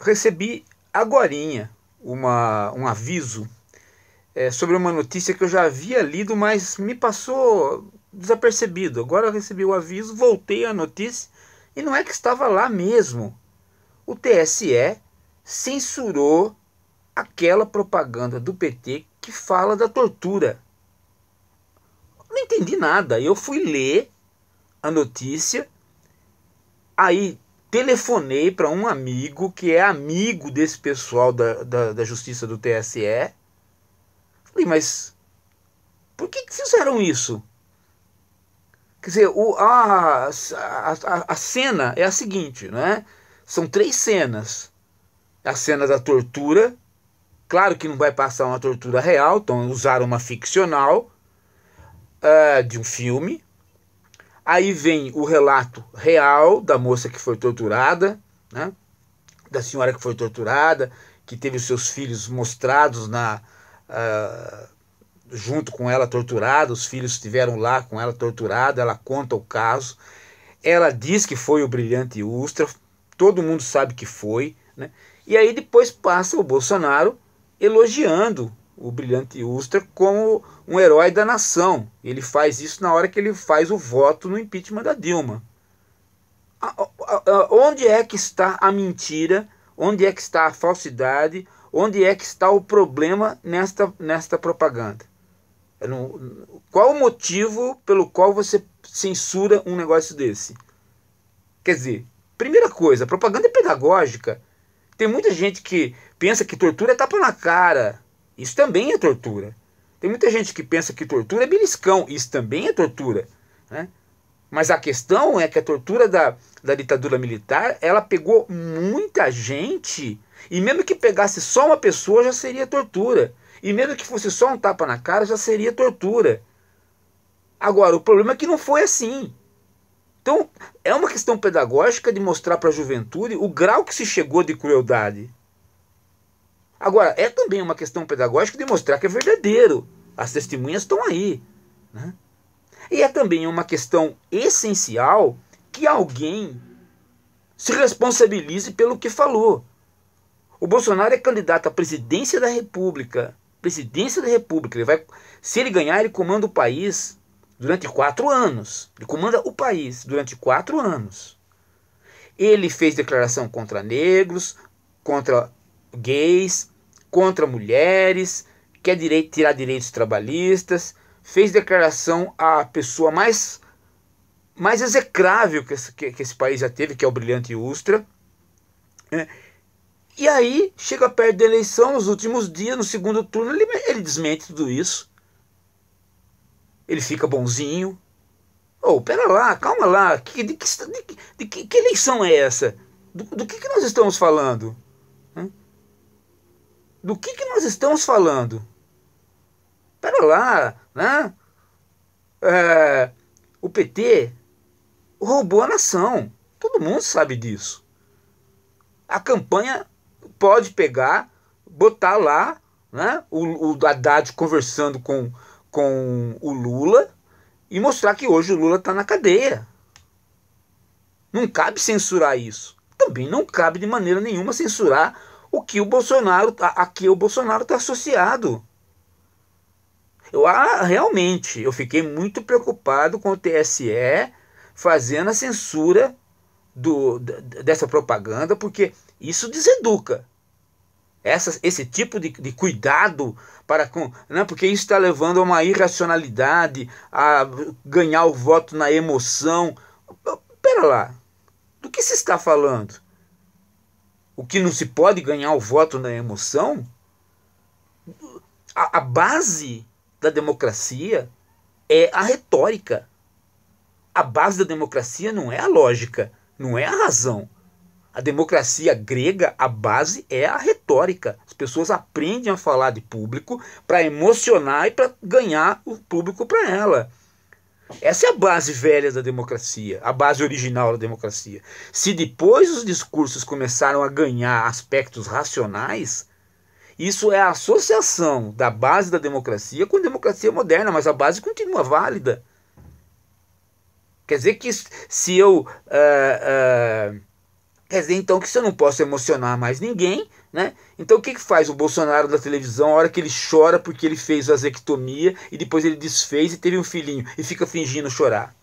recebi agora uma, um aviso é, sobre uma notícia que eu já havia lido, mas me passou desapercebido. Agora eu recebi o aviso, voltei à notícia e não é que estava lá mesmo. O TSE censurou aquela propaganda do PT que fala da tortura. Não entendi nada. Eu fui ler a notícia, aí telefonei para um amigo que é amigo desse pessoal da, da, da justiça do TSE. Falei, mas por que, que fizeram isso? Quer dizer, o, a, a, a cena é a seguinte, né? São três cenas. A cena da tortura, claro que não vai passar uma tortura real, então usaram uma ficcional uh, de um filme, Aí vem o relato real da moça que foi torturada, né? da senhora que foi torturada, que teve os seus filhos mostrados na uh, junto com ela torturada, os filhos estiveram lá com ela torturada, ela conta o caso. Ela diz que foi o brilhante Ustra, todo mundo sabe que foi, né? E aí depois passa o Bolsonaro elogiando o brilhante Ustra como um herói da nação. Ele faz isso na hora que ele faz o voto no impeachment da Dilma. Onde é que está a mentira? Onde é que está a falsidade? Onde é que está o problema nesta, nesta propaganda? Qual o motivo pelo qual você censura um negócio desse? Quer dizer, primeira coisa, propaganda é pedagógica. Tem muita gente que pensa que tortura é tapa na cara, isso também é tortura. Tem muita gente que pensa que tortura é beliscão. Isso também é tortura. Né? Mas a questão é que a tortura da, da ditadura militar, ela pegou muita gente. E mesmo que pegasse só uma pessoa, já seria tortura. E mesmo que fosse só um tapa na cara, já seria tortura. Agora, o problema é que não foi assim. Então, é uma questão pedagógica de mostrar para a juventude o grau que se chegou de crueldade. Agora, é também uma questão pedagógica demonstrar que é verdadeiro. As testemunhas estão aí. Né? E é também uma questão essencial que alguém se responsabilize pelo que falou. O Bolsonaro é candidato à presidência da República. Presidência da República. Ele vai, se ele ganhar, ele comanda o país durante quatro anos. Ele comanda o país durante quatro anos. Ele fez declaração contra negros, contra gays, contra mulheres, quer direito, tirar direitos trabalhistas, fez declaração à pessoa mais, mais execrável que esse, que, que esse país já teve, que é o brilhante Ustra. Né? E aí, chega perto da eleição, nos últimos dias, no segundo turno, ele, ele desmente tudo isso. Ele fica bonzinho. oh, pera lá, calma lá, que, de, que, de, de, que, eleição é essa? Do, do que, que nós estamos falando? do que, que nós estamos falando? Pera lá, né? É, o PT roubou a nação. Todo mundo sabe disso. A campanha pode pegar, botar lá né, o, o Haddad conversando com, com o Lula e mostrar que hoje o Lula está na cadeia. Não cabe censurar isso. Também não cabe de maneira nenhuma censurar o que o Bolsonaro, tá, a, que o Bolsonaro está associado. Eu ah, realmente, eu fiquei muito preocupado com o TSE fazendo a censura do, dessa propaganda, porque isso deseduca. Essa, esse tipo de, de cuidado para com. Né, porque isso está levando a uma irracionalidade, a ganhar o voto na emoção. Pera lá, do que se está falando? o que não se pode ganhar o voto na emoção, a, a base da democracia é a retórica. A base da democracia não é a lógica, não é a razão. A democracia grega, a base é a retórica. As pessoas aprendem a falar de público para emocionar e para ganhar o público para ela. Essa é a base velha da democracia, a base original da democracia. Se depois os discursos começaram a ganhar aspectos racionais, isso é a associação da base da democracia com a democracia moderna, mas a base continua válida. Quer dizer que se eu. Uh, uh, quer dizer então que se eu não posso emocionar mais ninguém, né? Então o que, que faz o Bolsonaro da televisão a hora que ele chora porque ele fez vasectomia e depois ele desfez e teve um filhinho e fica fingindo chorar?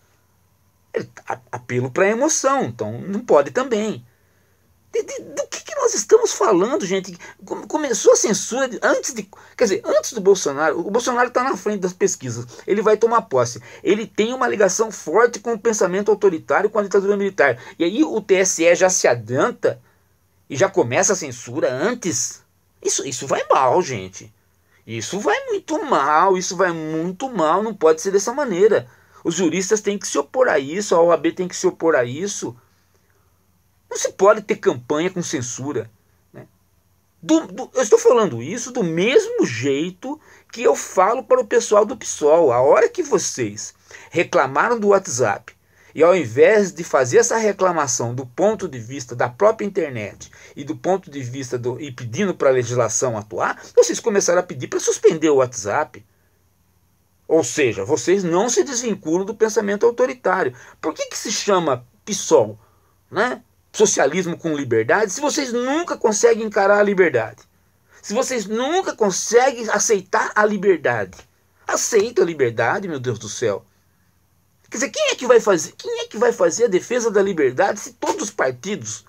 Ele, tá, apelo para a emoção, então não pode também. De, de, do que, que, nós estamos falando, gente? Começou a censura de, antes de. Quer dizer, antes do Bolsonaro. O Bolsonaro está na frente das pesquisas. Ele vai tomar posse. Ele tem uma ligação forte com o pensamento autoritário, com a ditadura militar. E aí o TSE já se adianta e já começa a censura antes, isso, isso vai mal, gente. Isso vai muito mal, isso vai muito mal, não pode ser dessa maneira. Os juristas têm que se opor a isso, a OAB tem que se opor a isso. Não se pode ter campanha com censura. Né? Do, do, eu estou falando isso do mesmo jeito que eu falo para o pessoal do PSOL. A hora que vocês reclamaram do WhatsApp e ao invés de fazer essa reclamação do ponto de vista da própria internet e do ponto de vista do e pedindo para a legislação atuar, vocês começaram a pedir para suspender o WhatsApp. Ou seja, vocês não se desvinculam do pensamento autoritário. Por que, que se chama PSOL, né? Socialismo com liberdade, se vocês nunca conseguem encarar a liberdade. Se vocês nunca conseguem aceitar a liberdade. Aceita a liberdade, meu Deus do céu. Quer dizer, quem é que vai fazer? Quem é que vai fazer a defesa da liberdade se todos os partidos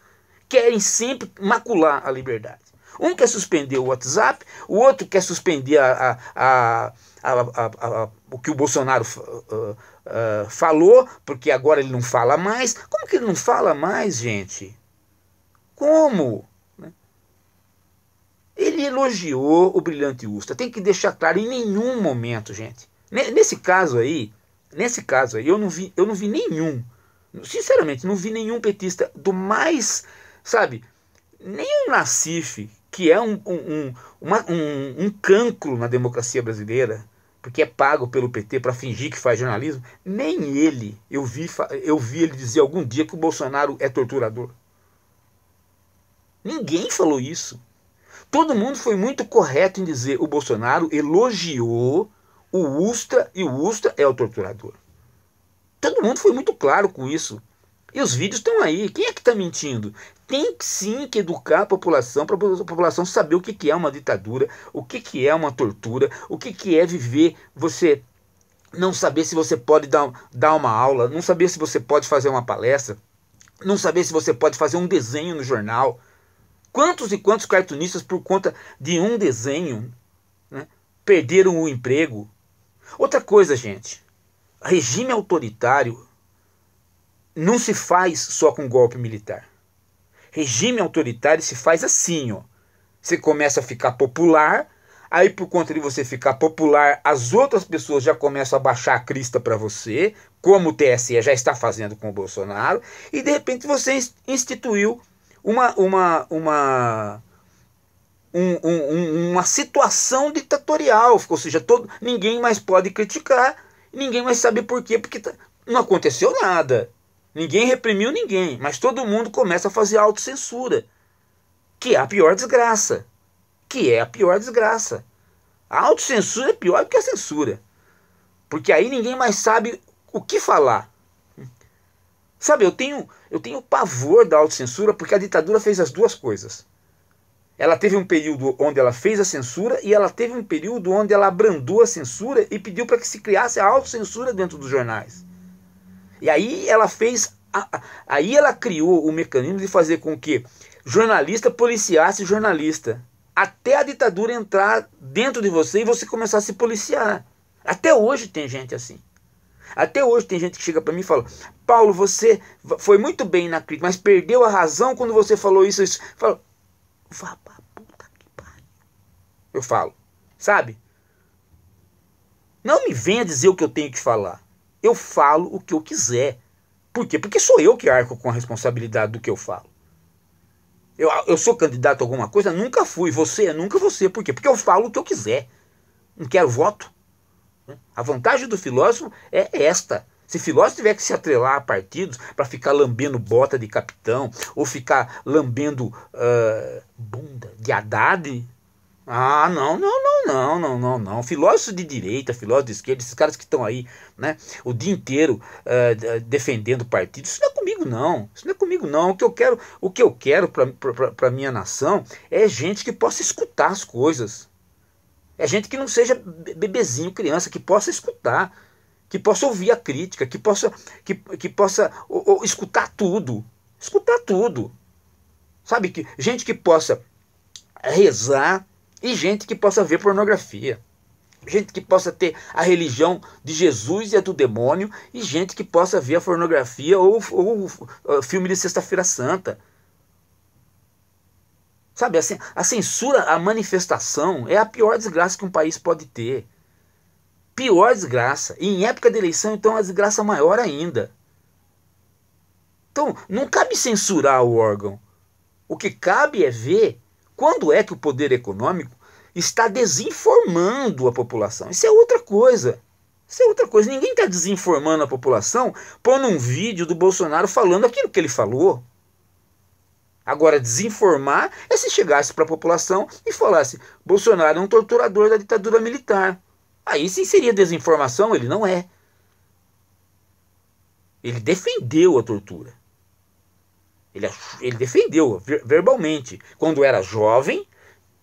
querem sempre macular a liberdade? Um quer suspender o WhatsApp, o outro quer suspender a, a, a, o que o Bolsonaro uh, uh, falou, porque agora ele não fala mais. Como que ele não fala mais, gente? Como? Né? Ele elogiou o brilhante Ustra. Tem que deixar claro em nenhum momento, gente. Nesse caso aí, nesse caso aí, eu não vi, eu não vi nenhum, sinceramente, não vi nenhum petista do mais, sabe, nem o Nassif, que é um, um, um, uma, um, um cancro na democracia brasileira, porque é pago pelo PT para fingir que faz jornalismo, nem ele, eu vi, eu vi ele dizer algum dia que o Bolsonaro é torturador. Ninguém falou isso. Todo mundo foi muito correto em dizer o Bolsonaro elogiou o Ustra e o Ustra é o torturador. Todo mundo foi muito claro com isso. E os vídeos estão aí. Quem é que está mentindo? Tem sim que educar a população para a população saber o que, que é uma ditadura, o que, que é uma tortura, o que, que é viver você não saber se você pode dar, dar uma aula, não saber se você pode fazer uma palestra, não saber se você pode fazer um desenho no jornal. Quantos e quantos cartunistas, por conta de um desenho, né, perderam o emprego, Outra coisa, gente, regime autoritário não se faz só com golpe militar. Regime autoritário se faz assim, ó. Você começa a ficar popular, aí por conta de você ficar popular, as outras pessoas já começam a baixar a crista para você, como o TSE já está fazendo com o Bolsonaro, e de repente você instituiu uma uma uma um, um, uma situação ditatorial, ou seja, todo, ninguém mais pode criticar, ninguém mais sabe por quê, porque tá, não aconteceu nada. Ninguém reprimiu ninguém, mas todo mundo começa a fazer autocensura, que é a pior desgraça. Que é a pior desgraça. A autocensura é pior do que a censura. Porque aí ninguém mais sabe o que falar. Sabe, eu tenho, eu tenho pavor da autocensura porque a ditadura fez as duas coisas. Ela teve um período onde ela fez a censura e ela teve um período onde ela abrandou a censura e pediu para que se criasse a autocensura dentro dos jornais. E aí ela fez. A, aí ela criou o mecanismo de fazer com que jornalista policiasse jornalista. Até a ditadura entrar dentro de você e você começar a se policiar. Até hoje tem gente assim. Até hoje tem gente que chega para mim e fala: Paulo, você foi muito bem na crítica, mas perdeu a razão quando você falou isso. isso. Falo, Vá pra puta que pariu. Eu falo, sabe? Não me venha dizer o que eu tenho que falar. Eu falo o que eu quiser. Por quê? Porque sou eu que arco com a responsabilidade do que eu falo. Eu, eu sou candidato a alguma coisa? Nunca fui. Você é nunca você. Por quê? Porque eu falo o que eu quiser. Não quero voto. A vantagem do filósofo é esta. Se Filósofo tiver que se atrelar a partidos para ficar lambendo bota de capitão ou ficar lambendo uh, bunda de Haddad, ah, não, não, não, não, não, não, não. Filósofos de direita, filósofo de esquerda, esses caras que estão aí, né, o dia inteiro uh, defendendo partidos, isso não é comigo não. Isso não é comigo não. O que eu quero, o que eu quero para minha nação é gente que possa escutar as coisas. É gente que não seja bebezinho, criança, que possa escutar que possa ouvir a crítica, que possa, que, que possa ou, ou, escutar tudo. Escutar tudo. Sabe? Que, gente que possa rezar e gente que possa ver pornografia. Gente que possa ter a religião de Jesus e a do demônio, e gente que possa ver a pornografia ou o eh, filme de Sexta-feira Santa. Sabe, a censura, a manifestação é a pior desgraça que um país pode ter pior desgraça. E em época de eleição, então, é uma desgraça maior ainda. Então, não cabe censurar o órgão. O que cabe é ver quando é que o poder econômico está desinformando a população. Isso é outra coisa. Isso é outra coisa. Ninguém está desinformando a população pondo um vídeo do Bolsonaro falando aquilo que ele falou. Agora, desinformar é se chegasse para a população e falasse: Bolsonaro é um torturador da ditadura militar. Aí sim seria desinformação, ele não é. Ele defendeu a tortura. Ele, ele defendeu verbalmente quando era jovem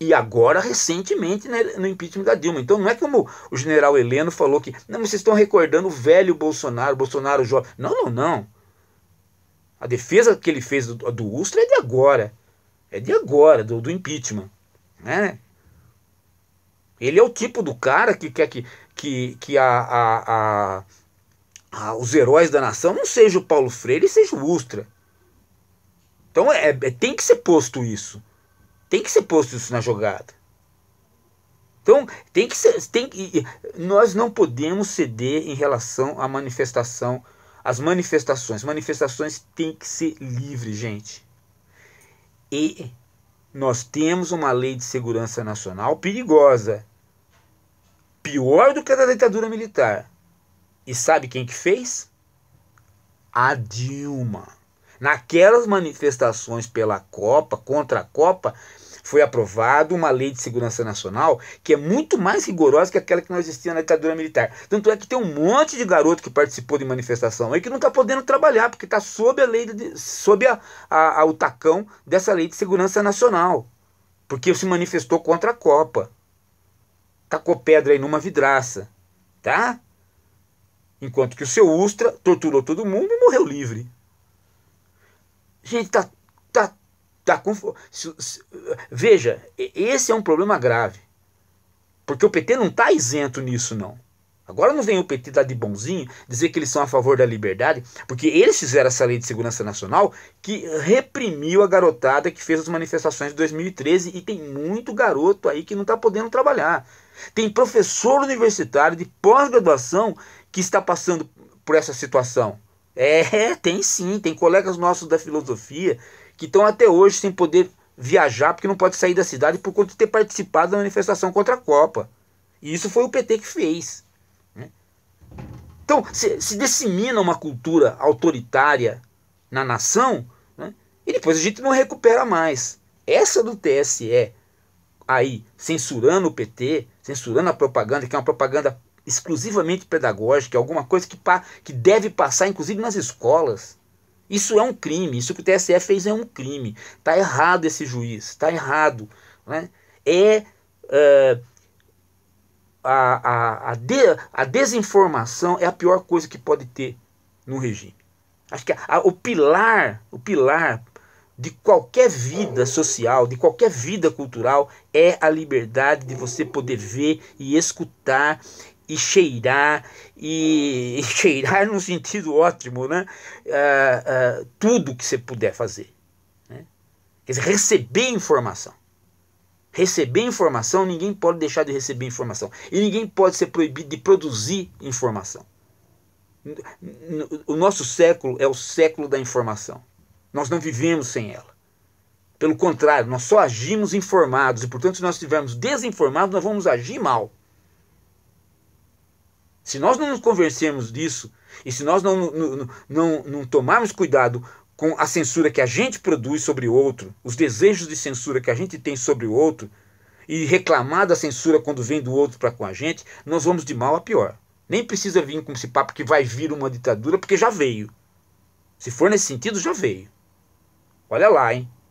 e agora recentemente né, no impeachment da Dilma. Então não é como o general Heleno falou que não, vocês estão recordando o velho Bolsonaro, Bolsonaro jovem. Não, não, não. A defesa que ele fez do, do Ustra é de agora. É de agora, do, do impeachment. Né? Ele é o tipo do cara que quer que, que, que a, a, a, a os heróis da nação não seja o Paulo Freire e seja o Ustra. Então é, é, tem que ser posto isso. Tem que ser posto isso na jogada. Então, tem que ser, tem, nós não podemos ceder em relação à manifestação, às manifestações. Manifestações têm que ser livres, gente. E nós temos uma lei de segurança nacional perigosa pior do que a da ditadura militar. E sabe quem que fez? A Dilma. Naquelas manifestações pela Copa, contra a Copa, foi aprovada uma lei de segurança nacional que é muito mais rigorosa que aquela que não existia na ditadura militar. Tanto é que tem um monte de garoto que participou de manifestação aí que não está podendo trabalhar, porque está sob a lei, de, sob a, a, a, o tacão dessa lei de segurança nacional. Porque se manifestou contra a Copa tacou pedra aí numa vidraça, tá? Enquanto que o seu Ustra torturou todo mundo e morreu livre. Gente, tá, tá, tá com... Veja, esse é um problema grave. Porque o PT não está isento nisso, não. Agora não vem o PT dar de bonzinho, dizer que eles são a favor da liberdade, porque eles fizeram essa lei de segurança nacional que reprimiu a garotada que fez as manifestações de 2013 e tem muito garoto aí que não está podendo trabalhar. Tem professor universitário de pós-graduação que está passando por essa situação. É, tem sim, tem colegas nossos da filosofia que estão até hoje sem poder viajar porque não pode sair da cidade por conta de ter participado da manifestação contra a Copa. E isso foi o PT que fez. Né? Então, se, se dissemina uma cultura autoritária na nação né? e depois a gente não recupera mais. Essa do TSE aí censurando o PT, censurando a propaganda, que é uma propaganda exclusivamente pedagógica, é alguma coisa que, que deve passar, inclusive, nas escolas. Isso é um crime, isso que o TSE fez é um crime. Está errado esse juiz, está errado. Né? É, eh, a, a, a, de, a desinformação é a pior coisa que pode ter no regime. Acho que a, a, o pilar, o pilar de qualquer vida social, de qualquer vida cultural, é a liberdade de você poder ver e escutar e cheirar, e, e cheirar no sentido ótimo, né? Uh, uh, tudo que você puder fazer. Né? Quer dizer, receber informação. Receber informação, ninguém pode deixar de receber informação. E ninguém pode ser proibido de produzir informação. O nosso século é o século da informação. Nós não vivemos sem ela. Pelo contrário, nós só agimos informados e, portanto, se nós estivermos desinformados, nós vamos agir mal. Se nós não nos convencermos disso e se nós não, não, não, não tomarmos cuidado com a censura que a gente produz sobre o outro, os desejos de censura que a gente tem sobre o outro, e reclamar da censura quando vem do outro para com a gente, nós vamos de mal a pior. Nem precisa vir com esse papo que vai vir uma ditadura, porque já veio. Se for nesse sentido, já veio. Olha lá, hein?